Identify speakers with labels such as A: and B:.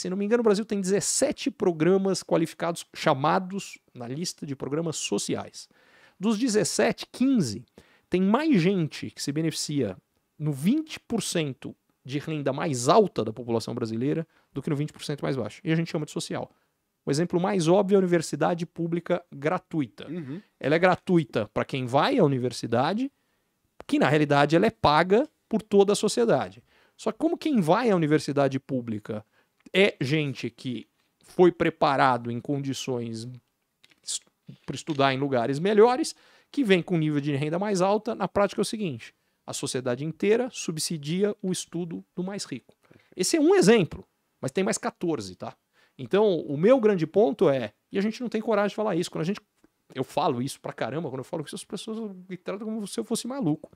A: se não me engano, o Brasil tem 17 programas qualificados, chamados na lista de programas sociais. Dos 17, 15 tem mais gente que se beneficia no 20% de renda mais alta da população brasileira do que no 20% mais baixo. E a gente chama de social. O exemplo mais óbvio é a universidade pública gratuita. Uhum. Ela é gratuita para quem vai à universidade, que na realidade ela é paga por toda a sociedade. Só que como quem vai à universidade pública é gente que foi preparado em condições para estudar em lugares melhores, que vem com nível de renda mais alta. Na prática é o seguinte: a sociedade inteira subsidia o estudo do mais rico. Esse é um exemplo, mas tem mais 14, tá? Então, o meu grande ponto é, e a gente não tem coragem de falar isso, quando a gente eu falo isso pra caramba, quando eu falo que essas pessoas me tratam como se eu fosse maluco.